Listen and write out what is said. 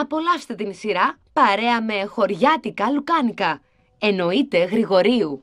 Απολαύστε την σειρά παρέα με χωριάτικα λουκάνικα. Εννοείται Γρηγορίου.